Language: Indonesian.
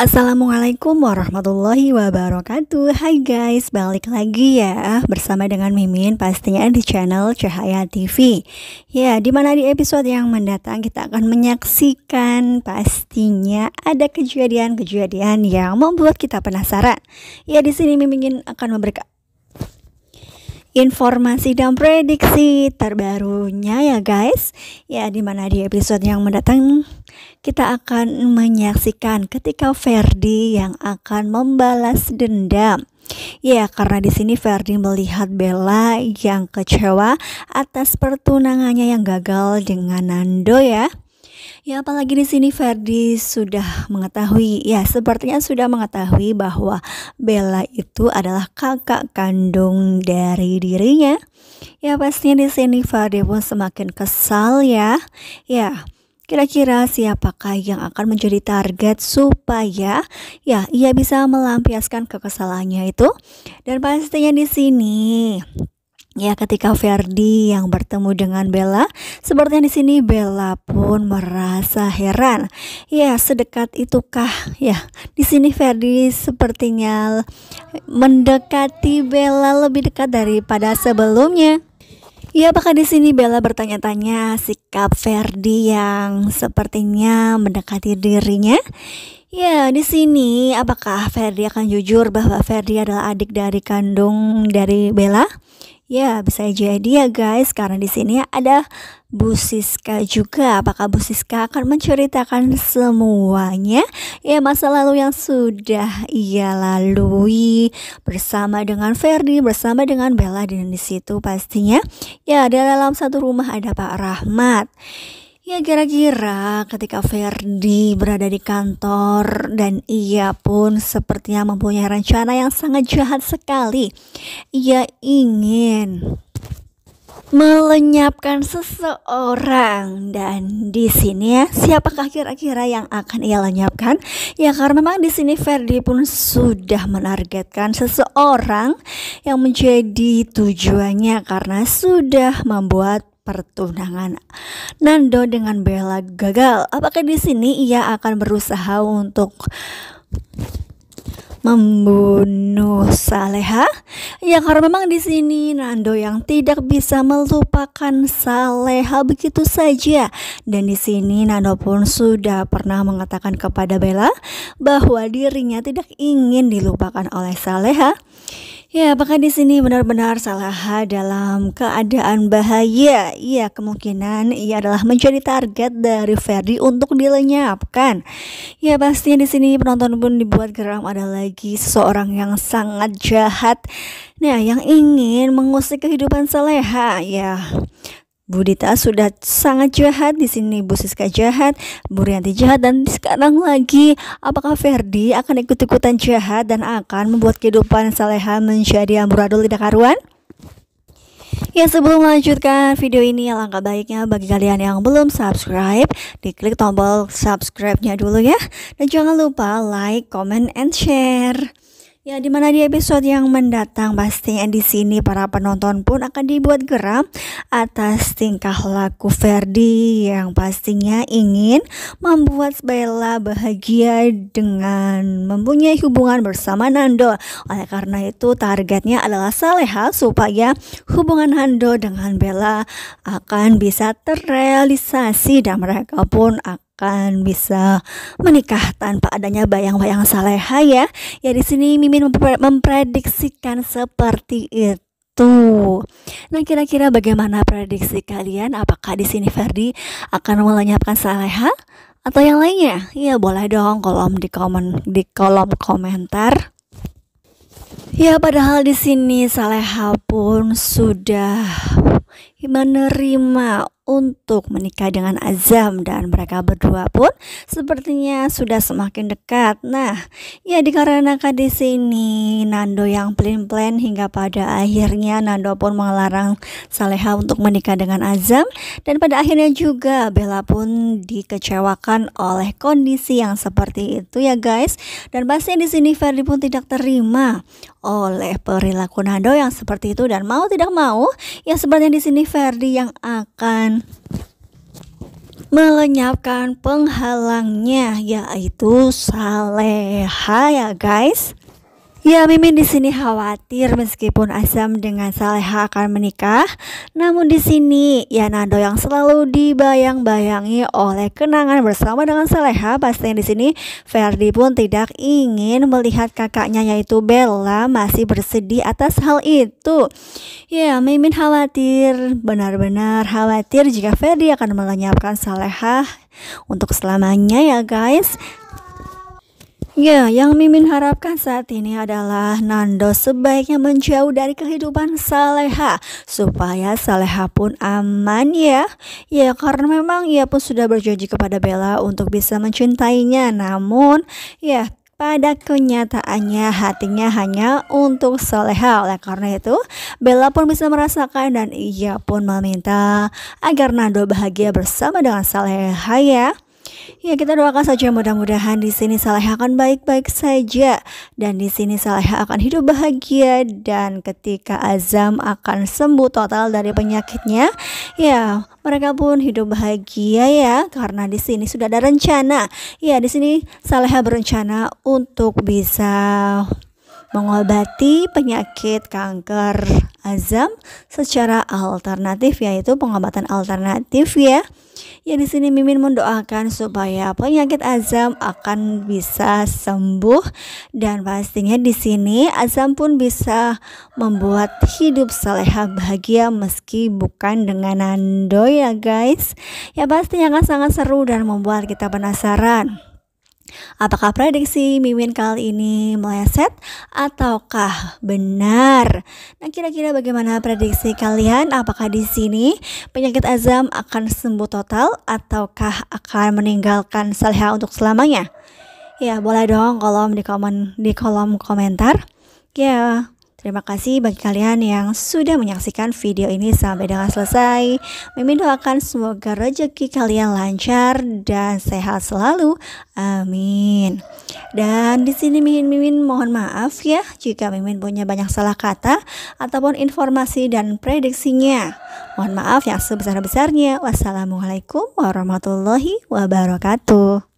Assalamualaikum warahmatullahi wabarakatuh Hai guys, balik lagi ya Bersama dengan Mimin pastinya di channel Cahaya TV Ya, dimana di episode yang mendatang kita akan menyaksikan Pastinya ada kejadian-kejadian yang membuat kita penasaran Ya, di sini Mimin akan memberikan informasi dan prediksi terbarunya ya guys ya dimana di episode yang mendatang kita akan menyaksikan ketika Ferdi yang akan membalas dendam Ya, karena di sini Ferdi melihat Bella yang kecewa atas pertunangannya yang gagal dengan Nando ya. Ya apalagi di sini Ferdi sudah mengetahui, ya sepertinya sudah mengetahui bahwa Bella itu adalah kakak kandung dari dirinya. Ya pastinya di sini Ferdi pun semakin kesal ya. Ya, Kira-kira siapakah yang akan menjadi target supaya ya ia bisa melampiaskan kekesalannya itu? Dan pastinya di sini Ya ketika Ferdi yang bertemu dengan Bella Sepertinya di sini Bella pun merasa heran. Ya, sedekat itukah? Ya, di sini Ferdi sepertinya mendekati Bella lebih dekat daripada sebelumnya. Ya, apakah di sini Bella bertanya-tanya sikap Ferdi yang sepertinya mendekati dirinya? Ya, di sini apakah Ferdi akan jujur bahwa Ferdi adalah adik dari kandung dari Bella? Ya, bisa jadi ya guys, karena di sini ada Bu Siska juga. Apakah Bu Siska akan menceritakan semuanya? Ya, masa lalu yang sudah ia lalui bersama dengan Ferdi, bersama dengan Bella dan di situ pastinya ya ada dalam satu rumah ada Pak Rahmat. Ya kira-kira ketika Ferdi berada di kantor dan ia pun sepertinya mempunyai rencana yang sangat jahat sekali. Ia ingin melenyapkan seseorang dan di sini ya siapakah kira-kira yang akan ia lenyapkan ya karena memang di sini Ferdi pun sudah menargetkan seseorang yang menjadi tujuannya karena sudah membuat pertunangan. Nando dengan Bella gagal. Apakah di sini ia akan berusaha untuk membunuh Saleha? Ya karena memang di sini Nando yang tidak bisa melupakan Saleha begitu saja. Dan di sini Nando pun sudah pernah mengatakan kepada Bella bahwa dirinya tidak ingin dilupakan oleh Saleha. Ya, apakah di sini benar-benar Salah dalam keadaan bahaya? Ya, kemungkinan ia adalah menjadi target dari Ferdi untuk dilenyapkan. Ya, pastinya di sini penonton pun dibuat geram ada lagi seorang yang sangat jahat. Nah, yang ingin mengusik kehidupan Saleha, ya Budita sudah sangat jahat di sini Bu Siska jahat, Bu Rianti jahat dan sekarang lagi apakah Ferdi akan ikut-ikutan jahat dan akan membuat kehidupan Saleha menjadi amburadul tidak karuan? Ya sebelum melanjutkan video ini langkah baiknya bagi kalian yang belum subscribe Diklik tombol subscribe-nya dulu ya Dan jangan lupa like, comment, and share Ya, di mana di episode yang mendatang pastinya di sini para penonton pun akan dibuat geram atas tingkah laku Ferdi yang pastinya ingin membuat Bella bahagia dengan mempunyai hubungan bersama Nando. Oleh karena itu targetnya adalah Saleha supaya hubungan Nando dengan Bella akan bisa terrealisasi dan mereka pun akan akan bisa menikah tanpa adanya bayang-bayang saleha ya. Ya di sini Mimin memprediksikan seperti itu Nah, kira-kira bagaimana prediksi kalian? Apakah di sini Ferdi akan melenyapkan Saleha atau yang lainnya? Iya boleh dong kolom di komen di kolom komentar. Ya, padahal di sini Saleha pun sudah menerima untuk menikah dengan Azam dan mereka berdua pun sepertinya sudah semakin dekat. Nah, ya dikarenakan di sini Nando yang plan-plan hingga pada akhirnya Nando pun melarang Saleha untuk menikah dengan Azam dan pada akhirnya juga Bella pun dikecewakan oleh kondisi yang seperti itu ya guys. Dan pasti di sini Ferdi pun tidak terima oleh perilaku Nando yang seperti itu dan mau tidak mau ya sebenarnya di sini Ferdi yang akan melenyapkan penghalangnya yaitu saleha ya guys Ya, Mimin di sini khawatir meskipun Azam dengan Saleha akan menikah, namun di sini ya Nando yang selalu dibayang-bayangi oleh kenangan bersama dengan Saleha, pastinya di sini Ferdi pun tidak ingin melihat kakaknya yaitu Bella masih bersedih atas hal itu. Ya, Mimin khawatir, benar-benar khawatir jika Ferdi akan melenyapkan Saleha untuk selamanya ya guys. Ya, yang Mimin harapkan saat ini adalah Nando sebaiknya menjauh dari kehidupan Saleha supaya Saleha pun aman ya. Ya, karena memang ia pun sudah berjanji kepada Bella untuk bisa mencintainya. Namun, ya pada kenyataannya hatinya hanya untuk Saleha. oleh karena itu Bella pun bisa merasakan dan ia pun meminta agar Nando bahagia bersama dengan Saleha ya Ya kita doakan saja mudah-mudahan di sini Saleh akan baik-baik saja dan di sini Saleh akan hidup bahagia dan ketika Azam akan sembuh total dari penyakitnya, ya mereka pun hidup bahagia ya karena di sini sudah ada rencana. Ya di sini Saleh berencana untuk bisa mengobati penyakit kanker azam secara alternatif yaitu pengobatan alternatif ya. Ya di sini Mimin mendoakan supaya penyakit azam akan bisa sembuh dan pastinya di sini azam pun bisa membuat hidup seleha bahagia meski bukan dengan nando ya guys. Ya pastinya akan sangat seru dan membuat kita penasaran. Apakah prediksi Mimin kali ini meleset ataukah benar? Nah, kira-kira bagaimana prediksi kalian? Apakah di sini penyakit azam akan sembuh total ataukah akan meninggalkan Salha untuk selamanya? Ya, boleh dong kolom di komen di kolom komentar. Ya, Terima kasih bagi kalian yang sudah menyaksikan video ini sampai dengan selesai. Mimin doakan semoga rezeki kalian lancar dan sehat selalu. Amin. Dan di sini Mimin Mimin mohon maaf ya jika Mimin punya banyak salah kata ataupun informasi dan prediksinya. Mohon maaf yang sebesar-besarnya. Wassalamualaikum warahmatullahi wabarakatuh.